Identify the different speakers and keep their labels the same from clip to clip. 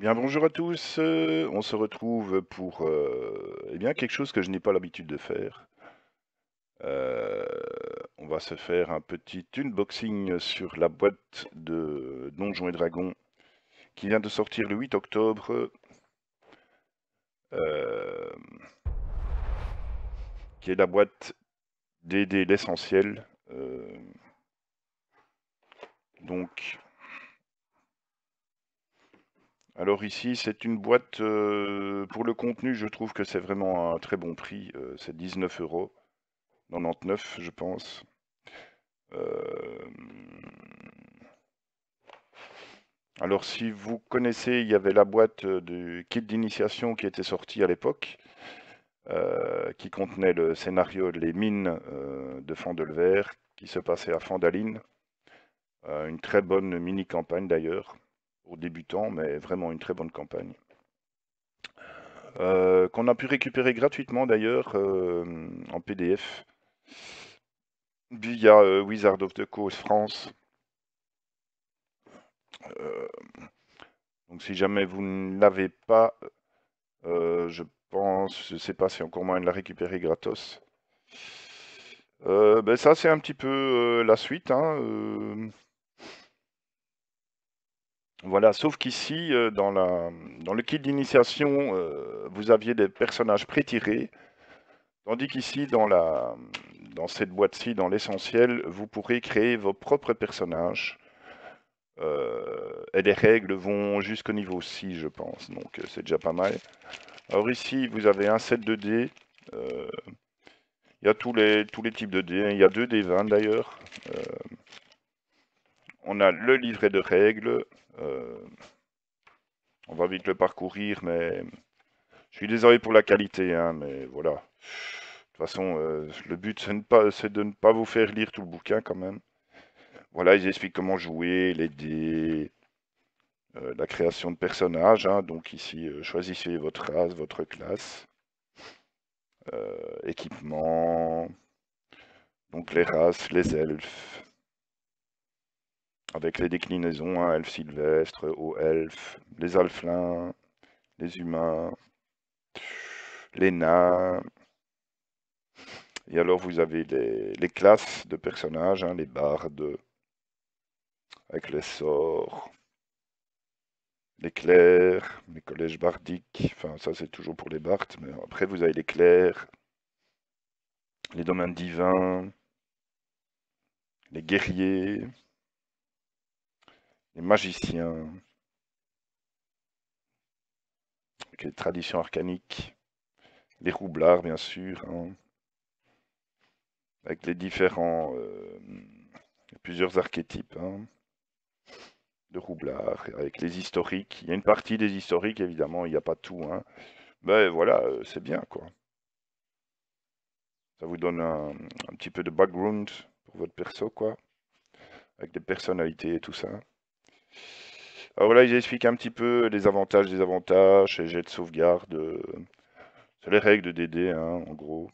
Speaker 1: Bien, bonjour à tous. Euh, on se retrouve pour euh, eh bien, quelque chose que je n'ai pas l'habitude de faire. Euh, on va se faire un petit unboxing sur la boîte de Donjons et Dragons qui vient de sortir le 8 octobre. qui est la boîte d'aider l'essentiel. donc, alors ici, c'est une boîte, euh, pour le contenu, je trouve que c'est vraiment un très bon prix. Euh, c'est 19 euros, 99 je pense. Euh, alors si vous connaissez, il y avait la boîte du kit d'initiation qui était sortie à l'époque, qui contenait le scénario Les mines de Fandelver, qui se passait à Fandaline. une très bonne mini-campagne d'ailleurs débutants, mais vraiment une très bonne campagne. Euh, qu'on a pu récupérer gratuitement d'ailleurs euh, en PDF via euh, Wizard of the Coast France. donc si jamais vous ne l'avez pas, je pense, je sais pas si encore moins de la récupérer gratos. ben ça c'est un petit peu la suite. Hein, voilà, sauf qu'ici, euh, dans, dans le kit d'initiation, euh, vous aviez des personnages pré-tirés. tandis qu'ici, dans, dans cette boîte-ci, dans l'essentiel, vous pourrez créer vos propres personnages. Euh, et les règles vont jusqu'au niveau 6, je pense, donc c'est déjà pas mal. Alors ici, vous avez un set de dés. il y a tous les, tous les types de dés. Hein. Il y a deux dés 20 d'ailleurs on a le livret de règles. Euh, on va vite le parcourir, mais je suis désolé pour la qualité, hein, mais voilà. De toute façon, euh, le but, c'est de ne pas vous faire lire tout le bouquin quand même. Voilà, ils expliquent comment jouer, les dés, euh, la création de personnages. Hein. donc ici, choisissez votre race, votre classe, équipement, donc les races, les elfes, avec les déclinaisons, à elfes sylvestres, aux elfes, les alflins, les humains, les nains. Et alors vous avez les, classes de personnages, hein, les bardes, avec les sorts, les clercs, les collèges bardiques, enfin ça c'est toujours pour les bardes, mais après vous avez les clercs, les domaines divins, les guerriers, les magiciens. les traditions arcaniques. Les roublards, bien sûr. Hein. Avec les différents... Euh, plusieurs archétypes. Hein. de roublards, avec les historiques. Il y a une partie des historiques, évidemment, il n'y a pas tout. Hein. Ben voilà, euh, c'est bien, quoi. Ça vous donne un, un petit peu de background pour votre perso, quoi. Avec des personnalités et tout ça. Alors ah, voilà, ils expliquent un petit peu les avantages, les avantages, les jets de sauvegarde, euh, les règles de DD, hein, en gros.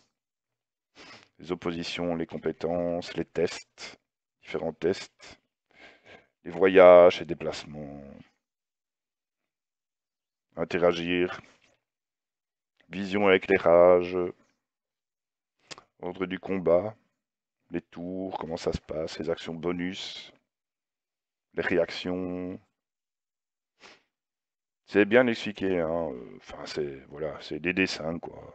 Speaker 1: Les oppositions, les compétences, les tests, différents tests, les voyages et déplacements. Interagir, vision et éclairage, ordre du combat, les tours, comment ça se passe, les actions bonus, les réactions. C'est bien expliqué, hein. Enfin, c'est voilà, c'est des dessins, quoi.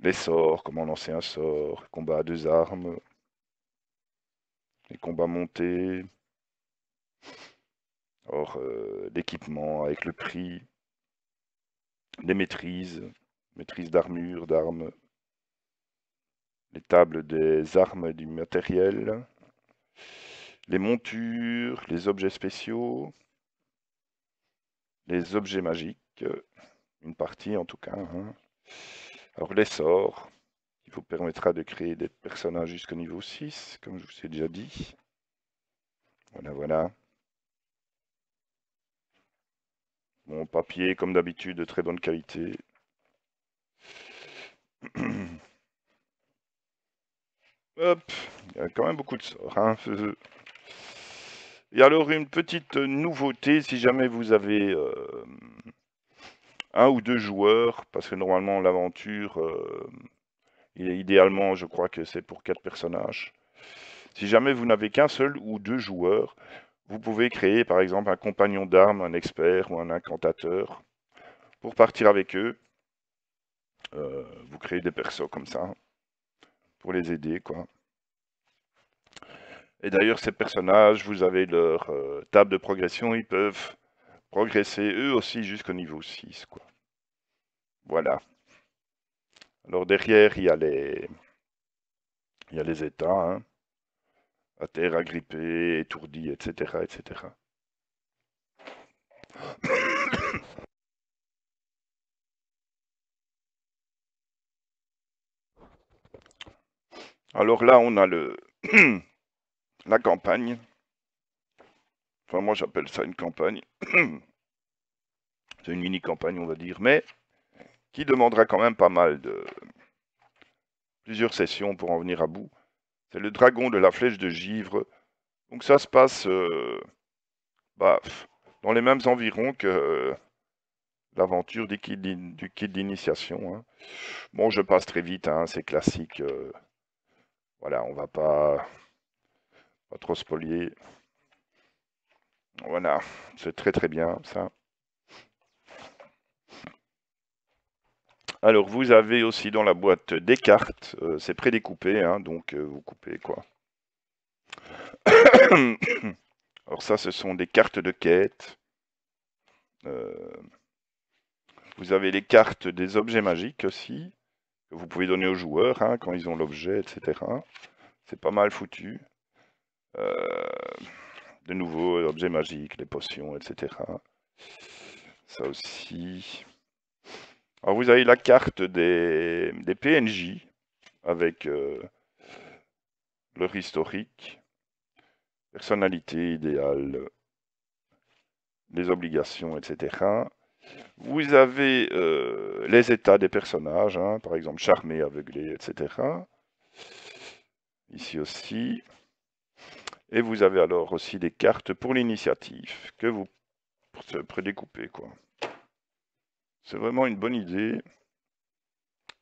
Speaker 1: Les sorts, comment lancer un sort, combat à deux armes, les combats montés, or euh, l'équipement avec le prix, les maîtrises, maîtrise d'armure, d'armes, les tables des armes et du matériel, les montures, les objets spéciaux, les objets magiques, euh, une partie en tout cas. Hein. Alors les sorts, qui vous permettra de créer des personnages jusqu'au niveau 6, comme je vous ai déjà dit. Voilà, voilà. Mon papier, comme d'habitude, de très bonne qualité. Hop, il y a quand même beaucoup de sorts. Hein. Et alors une petite nouveauté, si jamais vous avez euh, un ou deux joueurs, parce que normalement l'aventure, euh, est idéalement je crois que c'est pour quatre personnages. Si jamais vous n'avez qu'un seul ou deux joueurs, vous pouvez créer par exemple un compagnon d'armes, un expert ou un incantateur pour partir avec eux. Euh, vous créez des persos comme ça pour les aider quoi. Et d'ailleurs, ces personnages, vous avez leur euh, table de progression, ils peuvent progresser eux aussi jusqu'au niveau 6. Quoi. Voilà. Alors derrière, il y a les, il y a les états, hein. à terre, agrippé, étourdi, etc. etc. Alors là, on a le la campagne. Enfin, moi, j'appelle ça une campagne. C'est une mini-campagne, on va dire, mais qui demandera quand même pas mal de plusieurs sessions pour en venir à bout. C'est le dragon de la flèche de givre. Donc ça se passe euh, bah, dans les mêmes environs que euh, l'aventure du kit d'initiation. Hein. Bon, je passe très vite, hein, c'est classique. Euh, voilà, on va pas trop spolié Voilà, c'est très très bien ça. Alors vous avez aussi dans la boîte des cartes, euh, c'est prédécoupé, hein, donc euh, vous coupez quoi. Alors ça, ce sont des cartes de quête. Euh, vous avez les cartes des objets magiques aussi, que vous pouvez donner aux joueurs hein, quand ils ont l'objet, etc. C'est pas mal foutu. Euh, de nouveaux objets magiques, les potions, etc. Ça aussi. Alors vous avez la carte des, PNJ avec euh, leur historique, personnalité idéale, les obligations, etc. Vous avez euh, les états des personnages, hein, par exemple charmé, aveuglé, etc. Ici aussi. Et vous avez alors aussi des cartes pour l'initiative que vous prédécoupez. C'est vraiment une bonne idée.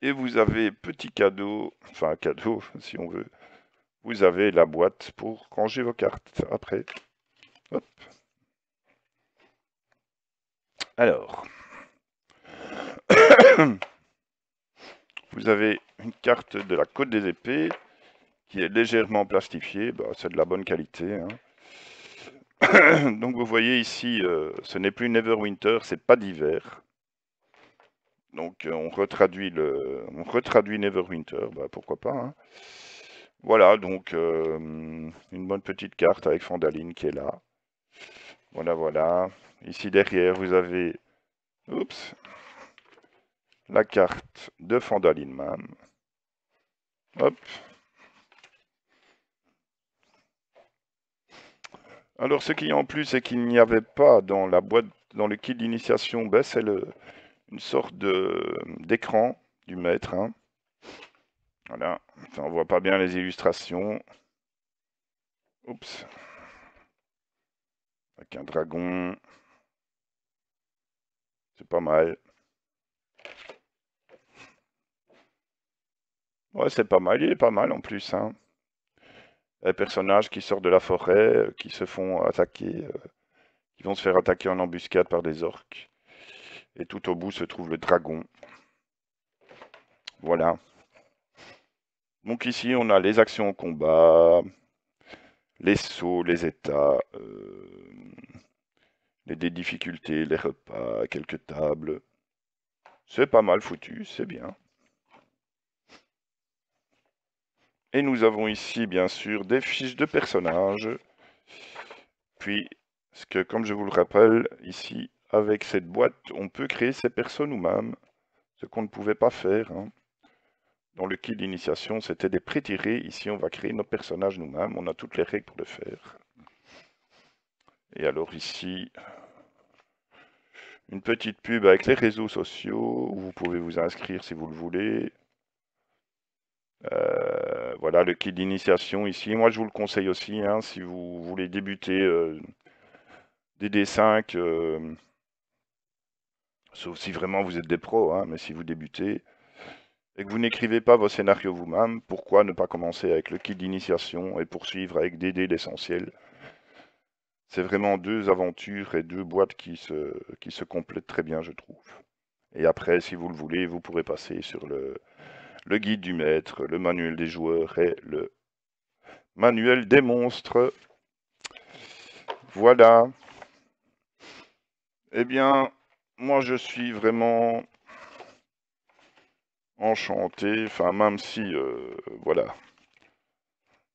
Speaker 1: Et vous avez petit cadeau, enfin cadeau si on veut, vous avez la boîte pour ranger vos cartes après. Hop. Alors, vous avez une carte de la Côte des Épées, qui est légèrement plastifié, bah, c'est de la bonne qualité. Hein. Donc vous voyez ici, euh, ce n'est plus Neverwinter, c'est pas d'hiver. Donc euh, on retraduit le, on retraduit Neverwinter, bah, pourquoi pas. Hein. Voilà, donc euh, une bonne petite carte avec Fandaline qui est là. Voilà, voilà. Ici derrière, vous avez la carte de Fandaline même. Hop, Alors, ce qu'il y a en plus c'est qu'il n'y avait pas dans la boîte, dans le kit d'initiation, ben, c'est une sorte d'écran du maître. Hein. Voilà, on voit pas bien les illustrations. Oups. Avec un dragon. C'est pas mal. Ouais, c'est pas mal, il est pas mal en plus. Hein personnages qui sortent de la forêt, euh, qui se font attaquer, euh, qui vont se faire attaquer en embuscade par des orques. Et tout au bout se trouve le dragon. Voilà. Donc ici, on a les actions au combat, les sauts, les états, euh, les difficultés, les repas, quelques tables. C'est pas mal foutu, c'est bien. Et nous avons ici, bien sûr, des fiches de personnages. que, comme je vous le rappelle, ici, avec cette boîte, on peut créer ces personnes nous-mêmes. Ce qu'on ne pouvait pas faire. Hein. Dans le kit d'initiation, c'était des pré Ici, on va créer nos personnages nous-mêmes. On a toutes les règles pour le faire. Et alors ici, une petite pub avec les réseaux sociaux vous pouvez vous inscrire si vous le voulez voilà le kit d'initiation ici. Moi, je vous le conseille aussi, hein, si vous voulez débuter euh, DD5, euh, sauf si vraiment vous êtes des pros, hein, mais si vous débutez et que vous n'écrivez pas vos scénarios vous-même, pourquoi ne pas commencer avec le kit d'initiation et poursuivre avec DD l'essentiel C'est vraiment deux aventures et deux boîtes qui qui se complètent très bien, je trouve. Et après, si vous le voulez, vous pourrez passer sur le, le guide du maître, le manuel des joueurs et le manuel des monstres. Voilà. Eh bien, moi je suis vraiment enchanté, enfin même si, euh, voilà,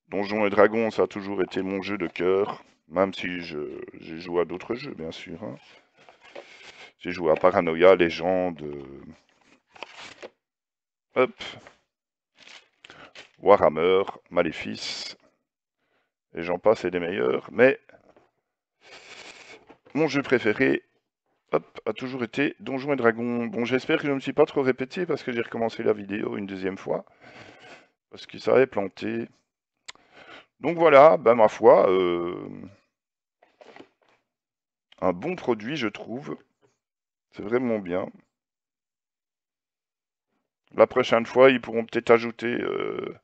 Speaker 1: Donjons et Dragons ça a toujours été mon jeu de cœur, même si j'ai joué à d'autres jeux bien sûr. Hein. J'ai joué à Paranoia, Légende, euh, Hop. Warhammer, Maléfice, et j'en passe et des meilleurs, mais mon jeu préféré a toujours été Donjons et Dragons. Bon, j'espère que je ne me suis pas trop répété parce que j'ai recommencé la vidéo une deuxième fois, parce que ça avait planté. Donc voilà, bah, ma foi, euh, un bon produit, je trouve. C'est vraiment bien la prochaine fois, ils pourront peut-être ajouter euh,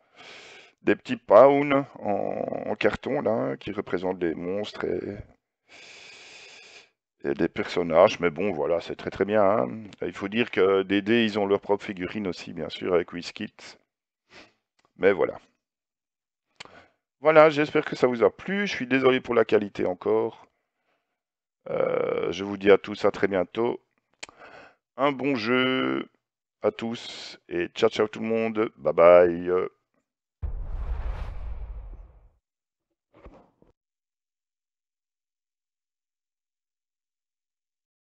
Speaker 1: des petits Pawns en, carton, là, qui représentent des monstres et, des personnages. Mais bon, voilà, c'est très très bien. Hein. Il faut dire que D&D, ils ont leur propre figurine aussi, bien sûr, avec Whiskit. Mais voilà. Voilà, j'espère que ça vous a plu. Je suis désolé pour la qualité encore. Euh, je vous dis à tous à très bientôt. Un bon jeu à tous et ciao ciao tout le monde. Bye bye.